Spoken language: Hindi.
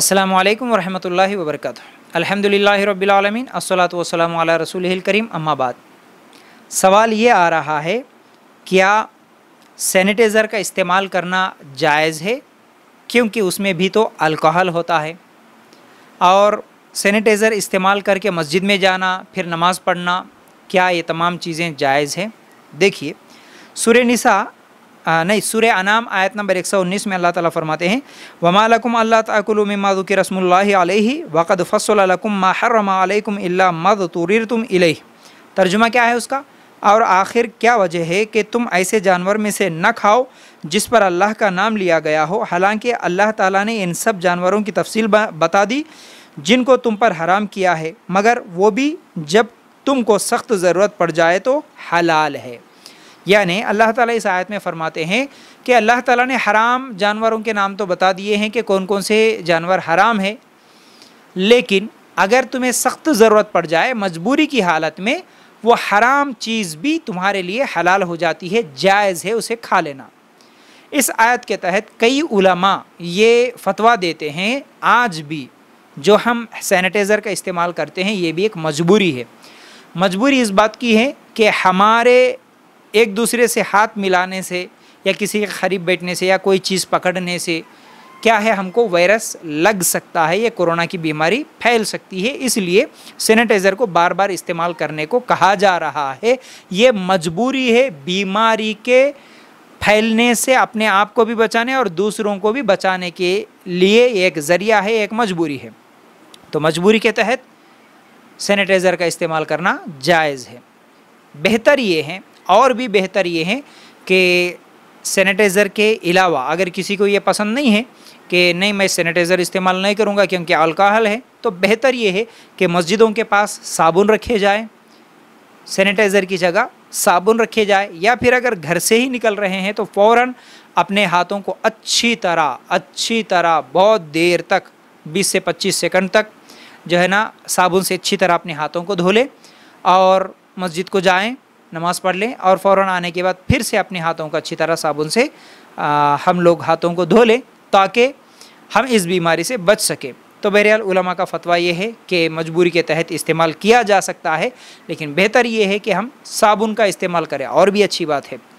अल्लाम वरहमल वबरक अलहमदिल्ला रबालमीन असलात वसलम रसूल करीम अम्माबाद सवाल ये आ रहा है क्या सैनिटाइज़र का इस्तेमाल करना जायज़ है क्योंकि उसमें भी तो अल्कोहल होता है और सैनिटाइज़र इस्तेमाल करके मस्जिद में जाना फिर नमाज़ पढ़ना क्या ये तमाम चीज़ें जायज़ हैं देखिए सुर निसा आ, नहीं सूर्य अनाम आयत नंबर 119 में अल्लाह ताला फरमाते हैं वमालकुम अल्लाह ताकुलु मिम्मा ज़ुकिर रस्मुल्लाहि वक़द फ़सलकुम मा हर्रमा अलैकुम इल्ला मद तुम इलैह तर्जुमा क्या है उसका और आखिर क्या वजह है कि तुम ऐसे जानवर में से न खाओ जिस पर अल्लाह का नाम लिया गया हो हालांकि अल्लाह ताला ने इन सब जानवरों की तफसील बता दी जिनको तुम पर हराम किया है मगर वो भी जब तुमको सख्त ज़रूरत पड़ जाए तो हलाल है यानी अल्लाह ताला इस आयत में फ़रमाते हैं कि अल्लाह ताला ने हराम जानवरों के नाम तो बता दिए हैं कि कौन कौन से जानवर हराम है लेकिन अगर तुम्हें सख्त ज़रूरत पड़ जाए मजबूरी की हालत में वो हराम चीज़ भी तुम्हारे लिए हलाल हो जाती है जायज़ है उसे खा लेना इस आयत के तहत कई उलमा ये फतवा देते हैं आज भी जो हम सैनिटाइज़र का इस्तेमाल करते हैं ये भी एक मजबूरी है मजबूरी इस बात की है कि हमारे एक दूसरे से हाथ मिलाने से या किसी के करीब बैठने से या कोई चीज़ पकड़ने से क्या है हमको वायरस लग सकता है या कोरोना की बीमारी फैल सकती है इसलिए सैनिटाइज़र को बार बार इस्तेमाल करने को कहा जा रहा है ये मजबूरी है बीमारी के फैलने से अपने आप को भी बचाने और दूसरों को भी बचाने के लिए एक ज़रिया है एक मजबूरी है तो मजबूरी के तहत सैनिटाइज़र का इस्तेमाल करना जायज़ है बेहतर ये है और भी बेहतर ये है कि सैनिटाइज़र के अलावा अगर किसी को ये पसंद नहीं है कि नहीं मैं सैनिटाइज़र इस्तेमाल नहीं करूँगा क्योंकि अल्कोहल है तो बेहतर ये है कि मस्जिदों के पास साबुन रखे जाए सैनिटाइज़र की जगह साबुन रखे जाए या फिर अगर घर से ही निकल रहे हैं तो फ़ौर अपने हाथों को अच्छी तरह अच्छी तरह बहुत देर तक 20 से 25 सेकंड तक जो है ना साबुन से अच्छी तरह अपने हाथों को धो लें और मस्जिद को जाएं नमाज़ पढ़ लें और फ़ौर आने के बाद फिर से अपने हाथों को अच्छी तरह साबुन से आ, हम लोग हाथों को धो लें ताकि हम इस बीमारी से बच सकें तो बहरहाल का फतवा ये है कि मजबूरी के तहत इस्तेमाल किया जा सकता है लेकिन बेहतर ये है कि हम साबुन का इस्तेमाल करें और भी अच्छी बात है